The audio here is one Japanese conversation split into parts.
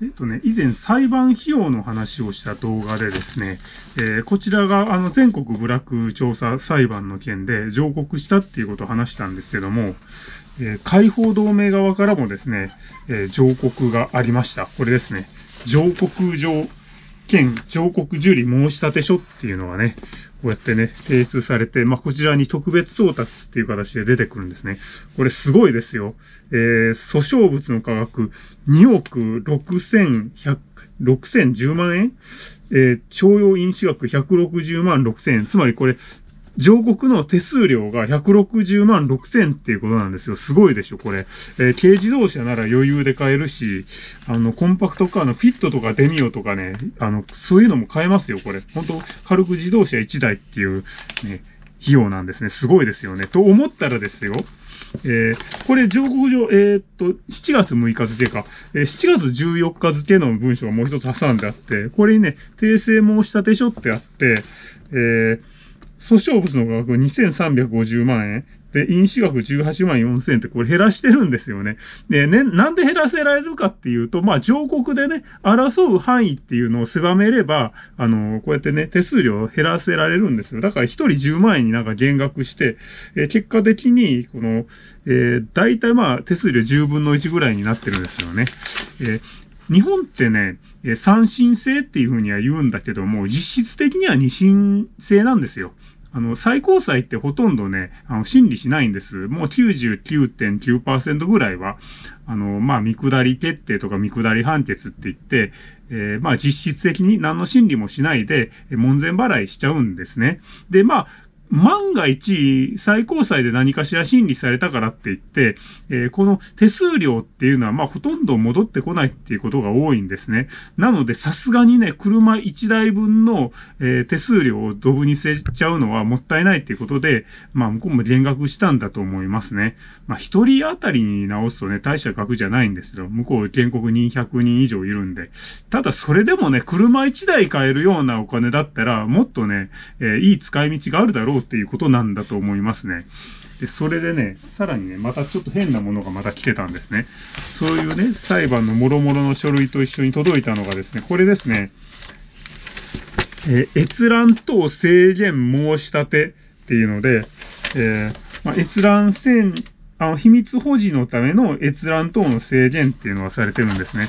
えっとね、以前裁判費用の話をした動画でですね、えー、こちらがあの全国ブラック調査裁判の件で上告したっていうことを話したんですけども、えー、解放同盟側からもですね、えー、上告がありました。これですね、上告状兼上告受理申立書っていうのはね、こうやってね、提出されて、まあ、こちらに特別送達っていう形で出てくるんですね。これすごいですよ。えー、訴訟物の価格2億6100、6010万円えー、徴用飲酒額160万6000円。つまりこれ、上告の手数料が160万6000っていうことなんですよ。すごいでしょ、これ。えー、軽自動車なら余裕で買えるし、あの、コンパクトカーのフィットとかデミオとかね、あの、そういうのも買えますよ、これ。本当軽く自動車1台っていう、ね、費用なんですね。すごいですよね。と思ったらですよ。えー、これ、上告上、えー、っと、7月6日付か、えー、7月14日付の文章がもう一つ挟んであって、これにね、訂正申し立書ってあって、えー、訴訟物の額2350万円。で、飲酒額18万4000円ってこれ減らしてるんですよね。で、ね、なんで減らせられるかっていうと、まあ、上告でね、争う範囲っていうのを狭めれば、あの、こうやってね、手数料を減らせられるんですよ。だから一人10万円になんか減額して、えー、結果的に、この、えー、大体まあ、手数料10分の1ぐらいになってるんですよね。えー日本ってね、え三審制っていうふうには言うんだけども、実質的には二審制なんですよ。あの、最高裁ってほとんどね、あの、審理しないんです。もう99.9%ぐらいは、あの、まあ、見下り決定とか見下り判決って言って、えー、まあ、実質的に何の審理もしないで、門前払いしちゃうんですね。で、まあ、万が一、最高裁で何かしら審理されたからって言って、えー、この手数料っていうのは、まあ、ほとんど戻ってこないっていうことが多いんですね。なので、さすがにね、車1台分の、えー、手数料をドブに捨てちゃうのはもったいないっていうことで、まあ、向こうも減額したんだと思いますね。まあ、1人当たりに直すとね、大した額じゃないんですけど、向こう原告人100人以上いるんで。ただ、それでもね、車1台買えるようなお金だったら、もっとね、えー、いい使い道があるだろうっていうことなんだと思いますね。で、それでね、さらにね、またちょっと変なものがまた来てたんですね。そういうね、裁判のもろもろの書類と一緒に届いたのがですね、これですね、えー、閲覧等制限申し立てっていうので、えー、まあ、閲覧せん、あの、秘密保持のための閲覧等の制限っていうのはされてるんですね。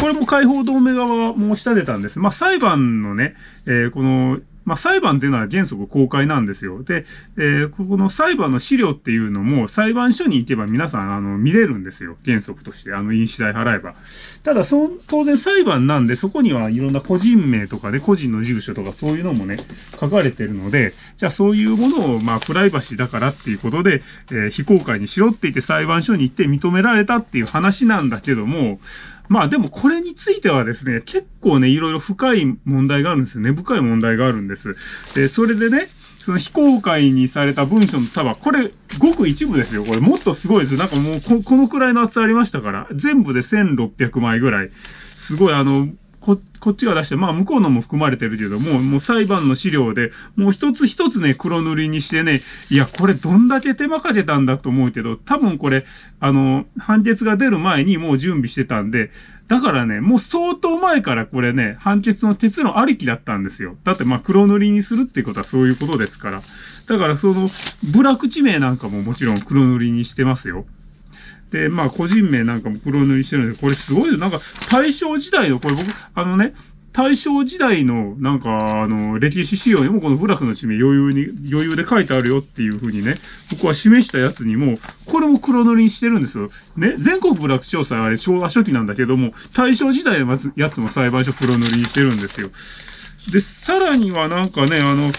これも解放同盟側は申し立てたんです。まあ、裁判のね、えー、このまあ、裁判っていうのは原則公開なんですよ。で、えー、ここの裁判の資料っていうのも裁判所に行けば皆さん、あの、見れるんですよ。原則として。あの、印紙代払えば。ただ、そ、当然裁判なんで、そこにはいろんな個人名とかで、個人の住所とかそういうのもね、書かれてるので、じゃあそういうものを、まあ、プライバシーだからっていうことで、えー、非公開にしろって言って裁判所に行って認められたっていう話なんだけども、まあでもこれについてはですね、結構ね、いろいろ深い問題があるんですよね。深い問題があるんです。で、それでね、その非公開にされた文書の束、これ、ごく一部ですよ。これ、もっとすごいですよ。なんかもうこ、このくらいの厚さありましたから、全部で1600枚ぐらい。すごい、あの、こ、こっちが出して、まあ向こうのも含まれてるけども、もう裁判の資料で、もう一つ一つね、黒塗りにしてね、いや、これどんだけ手間かけたんだと思うけど、多分これ、あの、判決が出る前にもう準備してたんで、だからね、もう相当前からこれね、判決の結論ありきだったんですよ。だってまあ黒塗りにするっていうことはそういうことですから。だからその、部落地名なんかももちろん黒塗りにしてますよ。で、まあ、個人名なんかも黒塗りしてるんで、これすごいよ。なんか、大正時代の、これ僕、あのね、大正時代の、なんか、あの、歴史資料にもこの部ラフの地名余裕に、余裕で書いてあるよっていうふうにね、僕は示したやつにも、これも黒塗りにしてるんですよ。ね、全国部落調査はあれ昭和初期なんだけども、大正時代のやつも裁判所黒塗りにしてるんですよ。で、さらにはなんかね、あの、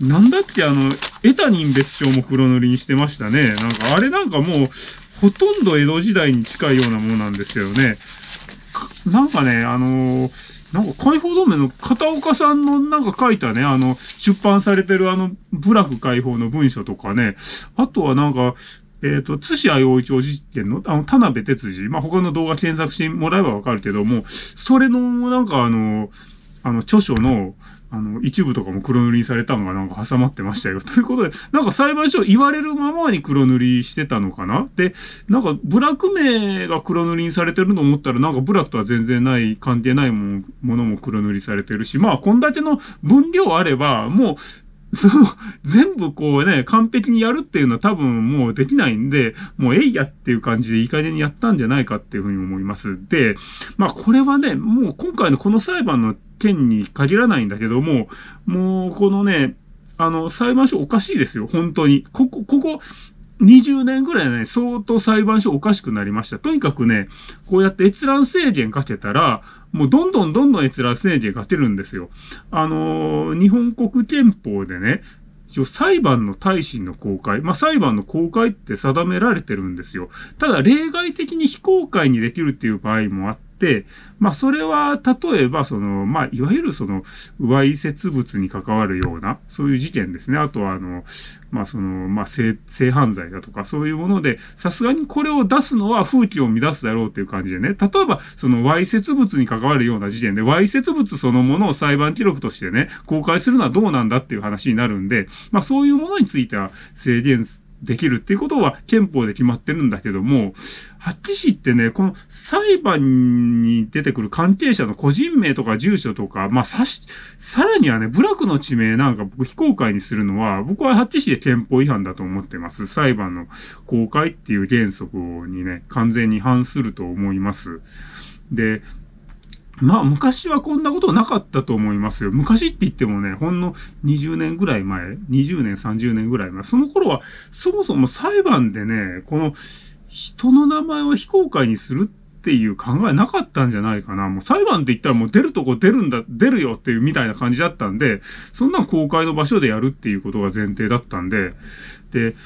なんだっけ、あの、得た人別称も黒塗りにしてましたね。なんか、あれなんかもう、ほとんど江戸時代に近いようなものなんですよね。なんかね、あのー、なんか解放同盟の片岡さんのなんか書いたね、あの、出版されてるあの、部落解放の文書とかね、あとはなんか、えっ、ー、と、津市愛王一事件の、あの、田辺哲司、まあ、他の動画検索してもらえばわかるけども、それの、なんかあの、あの、著書の、あの、一部とかも黒塗りされたのがなんか挟まってましたよ。ということで、なんか裁判所言われるままに黒塗りしてたのかなで、なんかブラック名が黒塗りにされてるの思ったら、なんかブラックとは全然ない、関係ないものも黒塗りされてるし、まあ、献立の分量あれば、もう、そう、全部こうね、完璧にやるっていうのは多分もうできないんで、もうえいやっていう感じでいい加減にやったんじゃないかっていうふうに思います。で、まあこれはね、もう今回のこの裁判の件に限らないんだけども、もうこのね、あの、裁判所おかしいですよ、本当に。ここ、ここ、20年ぐらいね、相当裁判所おかしくなりました。とにかくね、こうやって閲覧制限かけたら、もうどんどんどんどん閲覧制限かけるんですよ。あのー、日本国憲法でね、一応裁判の大震の公開、まあ、裁判の公開って定められてるんですよ。ただ例外的に非公開にできるっていう場合もあって、、まあ、それは、例えば、その、まあ、いわゆるその、わいせつ物に関わるような、そういう事件ですね。あとは、あの、まあ、その、まあ性、性犯罪だとか、そういうもので、さすがにこれを出すのは風紀を乱すだろうっていう感じでね。例えば、その、わいせつ物に関わるような事件で、わいせつ物そのものを裁判記録としてね、公開するのはどうなんだっていう話になるんで、まあ、そういうものについては制限できるっていうことは憲法で決まってるんだけども、八市ってね、この裁判に出てくる関係者の個人名とか住所とか、まあ、さし、さらにはね、部落の地名なんか僕非公開にするのは、僕は八市で憲法違反だと思ってます。裁判の公開っていう原則にね、完全に反すると思います。で、まあ昔はこんなことなかったと思いますよ。昔って言ってもね、ほんの20年ぐらい前、20年、30年ぐらい前、その頃はそもそも裁判でね、この人の名前を非公開にするっていう考えなかったんじゃないかな。もう裁判って言ったらもう出るとこ出るんだ、出るよっていうみたいな感じだったんで、そんな公開の場所でやるっていうことが前提だったんで、で、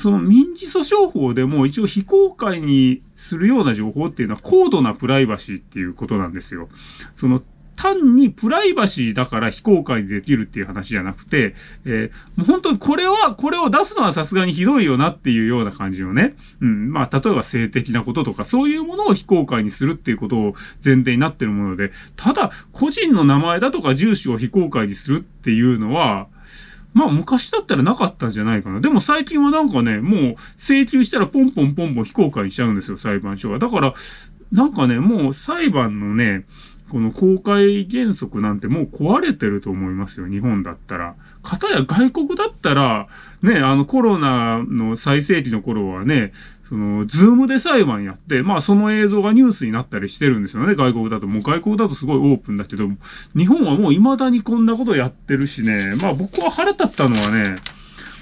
その民事訴訟法でも一応非公開にするような情報っていうのは高度なプライバシーっていうことなんですよ。その単にプライバシーだから非公開にできるっていう話じゃなくて、えー、もう本当にこれは、これを出すのはさすがにひどいよなっていうような感じのね、うん、まあ、例えば性的なこととか、そういうものを非公開にするっていうことを前提になってるもので、ただ、個人の名前だとか住所を非公開にするっていうのは、まあ昔だったらなかったんじゃないかな。でも最近はなんかね、もう請求したらポンポンポンポン非公開しちゃうんですよ、裁判所は。だから、なんかね、もう裁判のね、この公開原則なんてもう壊れてると思いますよ、日本だったら。かたや外国だったら、ね、あのコロナの最盛期の頃はね、その、ズームで裁判やって、まあその映像がニュースになったりしてるんですよね、外国だと。もう外国だとすごいオープンだけど、日本はもう未だにこんなことやってるしね、まあ僕は腹立ったのはね、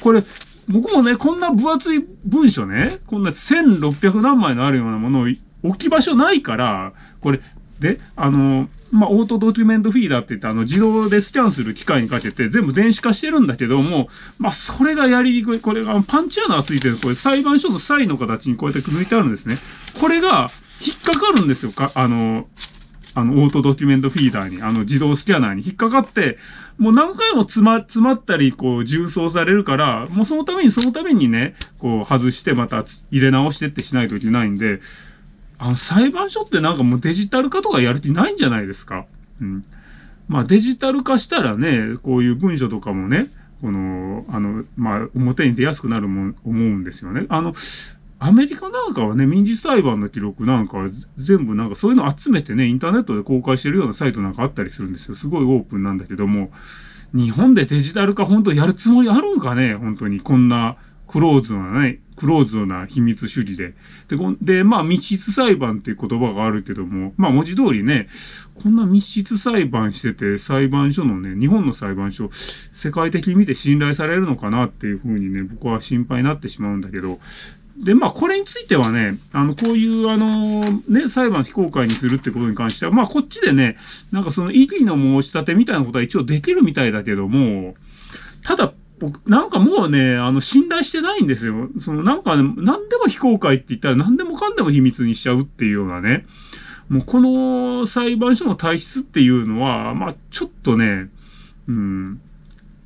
これ、僕もね、こんな分厚い文書ね、こんな1600何枚のあるようなものを置き場所ないから、これ、で、あの、まあ、オートドキュメントフィーダーって言って、あの、自動でスキャンする機械にかけて全部電子化してるんだけども、まあ、それがやりにくい。これが、パンチ穴がついてる。これ、裁判所のサイの形にこうやって抜いてあるんですね。これが、引っかかるんですよ。か、あの、あの、オートドキュメントフィーダーに、あの、自動スキャナーに引っかかって、もう何回も詰ま、詰まったり、こう、重装されるから、もうそのために、そのためにね、こう、外して、また入れ直してってしないといけないんで、あの裁判所ってなんかもうデジタル化とかやる気ないんじゃないですか。うん。まあデジタル化したらね、こういう文書とかもね、この、あの、まあ表に出やすくなるも思うんですよね。あの、アメリカなんかはね、民事裁判の記録なんか全部なんかそういうの集めてね、インターネットで公開してるようなサイトなんかあったりするんですよ。すごいオープンなんだけども、日本でデジタル化本当やるつもりあるんかね本当にこんなクローズなね、クローズドな秘密主義で。で、でまあ、密室裁判っていう言葉があるけども、まあ、文字通りね、こんな密室裁判してて、裁判所のね、日本の裁判所、世界的に見て信頼されるのかなっていうふうにね、僕は心配になってしまうんだけど、で、まあ、これについてはね、あの、こういう、あの、ね、裁判非公開にするってことに関しては、まあ、こっちでね、なんかその、異議の申し立てみたいなことは一応できるみたいだけども、ただ、僕、なんかもうね、あの、信頼してないんですよ。その、なんか、ね、何でも非公開って言ったら何でもかんでも秘密にしちゃうっていうようなね。もう、この裁判所の体質っていうのは、まあ、ちょっとね、うん、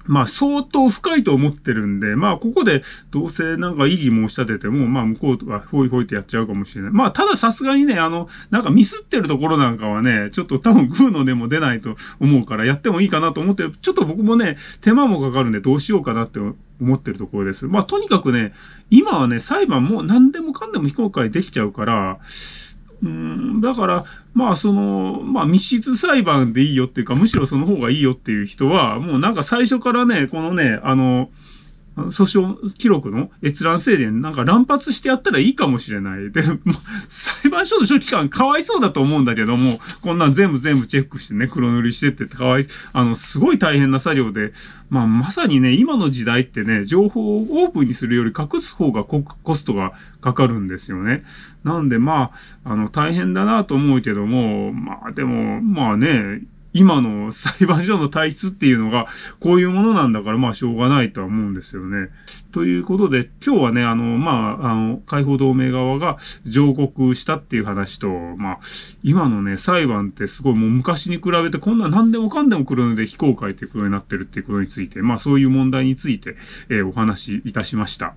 まあ相当深いと思ってるんで、まあここでどうせなんか異議申し立てても、まあ向こうはほいほいってやっちゃうかもしれない。まあたださすがにね、あの、なんかミスってるところなんかはね、ちょっと多分グーのでも出ないと思うからやってもいいかなと思って、ちょっと僕もね、手間もかかるんでどうしようかなって思ってるところです。まあとにかくね、今はね、裁判も何でもかんでも非公開できちゃうから、うん、だから、まあその、まあ密室裁判でいいよっていうか、むしろその方がいいよっていう人は、もうなんか最初からね、このね、あの、訴訟記録の閲覧制限なんか乱発してやったらいいかもしれない。で、裁判所の書記官かわいそうだと思うんだけども、こんなん全部全部チェックしてね、黒塗りしてってかわい、あの、すごい大変な作業で、まあ、まさにね、今の時代ってね、情報をオープンにするより隠す方がコストがかかるんですよね。なんでまあ、あの、大変だなと思うけども、まあでも、まあね、今の裁判所の体質っていうのが、こういうものなんだから、まあ、しょうがないとは思うんですよね。ということで、今日はね、あの、まあ、あの、解放同盟側が上告したっていう話と、まあ、今のね、裁判ってすごいもう昔に比べてこんな何でもかんでも来るので非公開ということになってるっていうことについて、まあ、そういう問題について、えー、お話しいたしました。